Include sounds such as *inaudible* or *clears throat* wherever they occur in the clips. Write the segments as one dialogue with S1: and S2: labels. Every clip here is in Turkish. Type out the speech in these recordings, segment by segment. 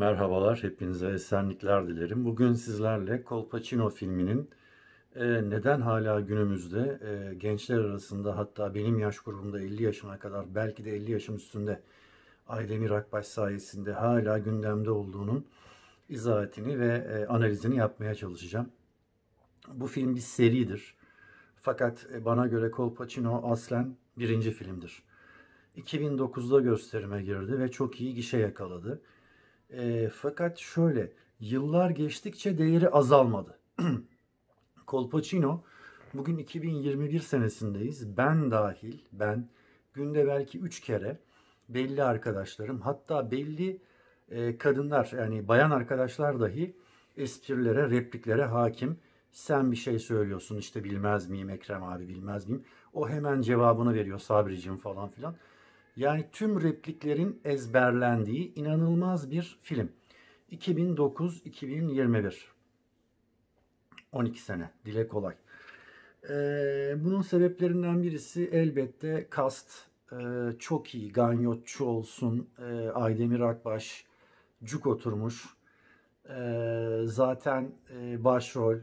S1: Merhabalar, hepinize esenlikler dilerim. Bugün sizlerle Colpacino filminin e, neden hala günümüzde e, gençler arasında hatta benim yaş grubumda 50 yaşına kadar belki de 50 yaşım üstünde Aydemir Akbaş sayesinde hala gündemde olduğunun izahatini ve e, analizini yapmaya çalışacağım. Bu film bir seridir. Fakat e, bana göre Colpacino aslen birinci filmdir. 2009'da gösterime girdi ve çok iyi gişe yakaladı. E, fakat şöyle yıllar geçtikçe değeri azalmadı. *clears throat* Kolpaçino bugün 2021 senesindeyiz. Ben dahil ben günde belki 3 kere belli arkadaşlarım hatta belli e, kadınlar yani bayan arkadaşlar dahi esprilere, repliklere hakim. Sen bir şey söylüyorsun işte bilmez miyim Ekrem abi bilmez miyim? O hemen cevabını veriyor Sabricim falan filan. Yani tüm repliklerin ezberlendiği inanılmaz bir film. 2009-2021. 12 sene. Dile kolay. Ee, bunun sebeplerinden birisi elbette kast e, ee, çok iyi. Ganyotçu olsun, e, Aydemir Akbaş cuk oturmuş. E, zaten e, başrol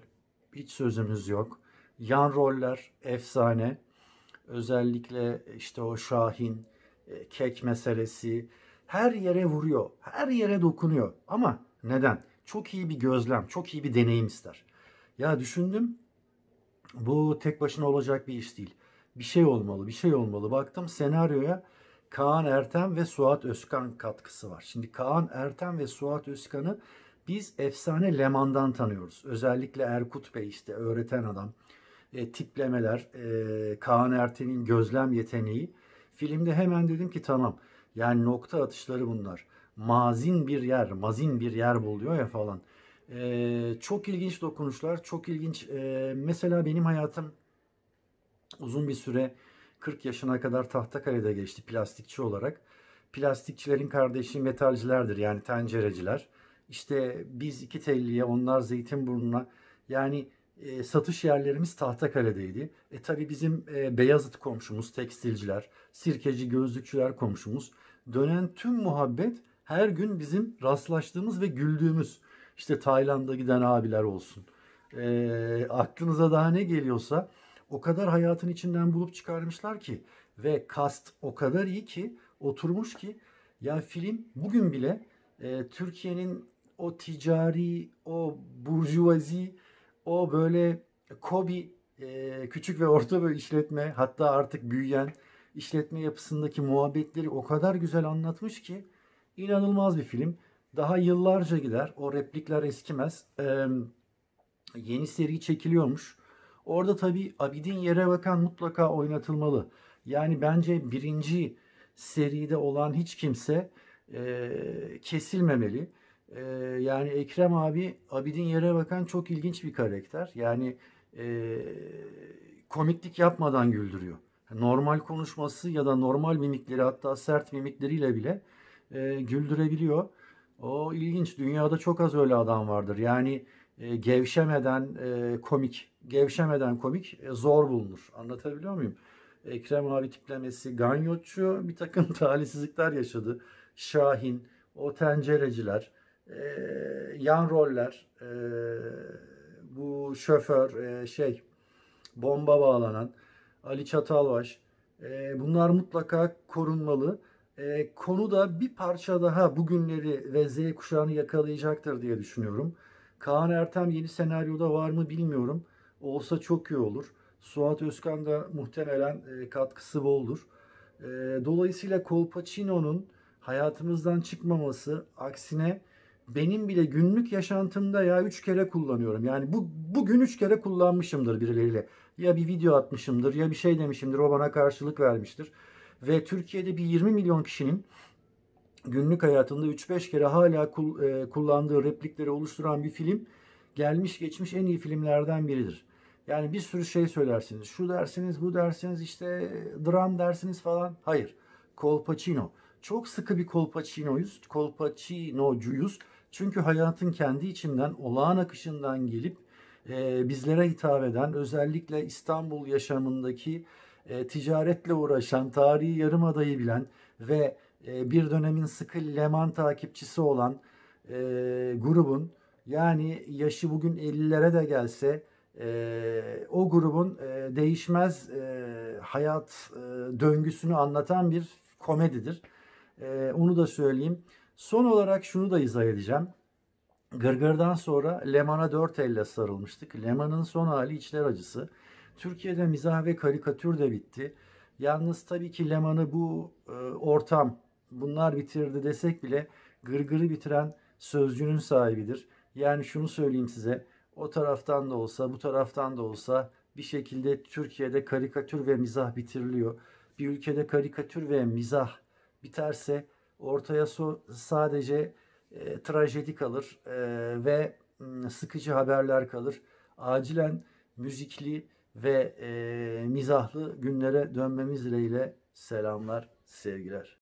S1: hiç sözümüz yok. Yan roller efsane. Özellikle işte o Şahin, e, kek meselesi her yere vuruyor, her yere dokunuyor. Ama neden? Çok iyi bir gözlem, çok iyi bir deneyim ister. Ya düşündüm bu tek başına olacak bir iş değil. Bir şey olmalı, bir şey olmalı. Baktım senaryoya Kaan Ertem ve Suat Özkan katkısı var. Şimdi Kaan Ertem ve Suat Özkan'ı biz efsane Leman'dan tanıyoruz. Özellikle Erkut Bey işte öğreten adam, e, tiplemeler, e, Kaan Ertem'in gözlem yeteneği Filmde hemen dedim ki tamam. Yani nokta atışları bunlar. Mazin bir yer, mazin bir yer buluyor ya falan. Ee, çok ilginç dokunuşlar, çok ilginç. Ee, mesela benim hayatım uzun bir süre 40 yaşına kadar Tahtakale'de geçti plastikçi olarak. Plastikçilerin kardeşi metalcilerdir yani tencereciler. İşte biz iki telliye onlar zeytin burnuna yani e, satış yerlerimiz Tahtakale'deydi. E tabi bizim e, Beyazıt komşumuz, tekstilciler, sirkeci, gözlükçüler komşumuz. Dönen tüm muhabbet her gün bizim rastlaştığımız ve güldüğümüz. İşte Tayland'a giden abiler olsun. E, aklınıza daha ne geliyorsa o kadar hayatın içinden bulup çıkarmışlar ki ve kast o kadar iyi ki oturmuş ki ya film bugün bile e, Türkiye'nin o ticari, o burjuvazi, o böyle Kobi e, küçük ve orta bir işletme hatta artık büyüyen işletme yapısındaki muhabbetleri o kadar güzel anlatmış ki inanılmaz bir film. Daha yıllarca gider. O replikler eskimez. Ee, yeni seri çekiliyormuş. Orada tabi Abidin Yere Bakan mutlaka oynatılmalı. Yani bence birinci seride olan hiç kimse e, kesilmemeli e, yani Ekrem abi Abidin Yere Bakan çok ilginç bir karakter. Yani e, komiklik yapmadan güldürüyor. Normal konuşması ya da normal mimikleri hatta sert mimikleriyle bile e, güldürebiliyor. O ilginç. Dünyada çok az öyle adam vardır. Yani e, gevşemeden e, komik, gevşemeden komik e, zor bulunur. Anlatabiliyor muyum? Ekrem abi tiplemesi ganyotçu bir takım *laughs* talihsizlikler yaşadı. Şahin, o tencereciler, yan roller, e, bu şoför, e, şey bomba bağlanan, Ali Çatalbaş e, bunlar mutlaka korunmalı. E, konu da bir parça daha bugünleri ve Z kuşağını yakalayacaktır diye düşünüyorum. Kaan Ertem yeni senaryoda var mı bilmiyorum. Olsa çok iyi olur. Suat Özkan da muhtemelen katkısı boldur. E, dolayısıyla Kolpaçino'nun hayatımızdan çıkmaması aksine benim bile günlük yaşantımda ya üç kere kullanıyorum. Yani bu bugün üç kere kullanmışımdır birileriyle. Ya bir video atmışımdır ya bir şey demişimdir o bana karşılık vermiştir. Ve Türkiye'de bir 20 milyon kişinin günlük hayatında 3-5 kere hala e, kullandığı replikleri oluşturan bir film gelmiş geçmiş en iyi filmlerden biridir. Yani bir sürü şey söylersiniz. Şu dersiniz, bu dersiniz, işte dram dersiniz falan. Hayır. Kolpaçino. Çok sıkı bir Kolpaçino'yuz. Kolpaçinocuyuz. Çünkü hayatın kendi içinden, olağan akışından gelip e, bizlere hitap eden, özellikle İstanbul yaşamındaki e, ticaretle uğraşan, tarihi yarımadayı bilen ve e, bir dönemin sıkı Leman takipçisi olan e, grubun yani yaşı bugün 50'lere de gelse e, o grubun e, değişmez e, hayat e, döngüsünü anlatan bir komedidir. E, onu da söyleyeyim. Son olarak şunu da izah edeceğim. Gırgırdan sonra Leman'a dört elle sarılmıştık. Leman'ın son hali içler acısı. Türkiye'de mizah ve karikatür de bitti. Yalnız tabii ki Leman'ı bu e, ortam bunlar bitirdi desek bile gırgırı bitiren sözcünün sahibidir. Yani şunu söyleyeyim size o taraftan da olsa bu taraftan da olsa bir şekilde Türkiye'de karikatür ve mizah bitiriliyor. Bir ülkede karikatür ve mizah biterse ortaya so sadece e, trajedi kalır e, ve sıkıcı haberler kalır. Acilen müzikli ve e, mizahlı günlere dönmemiz dileğiyle selamlar, sevgiler.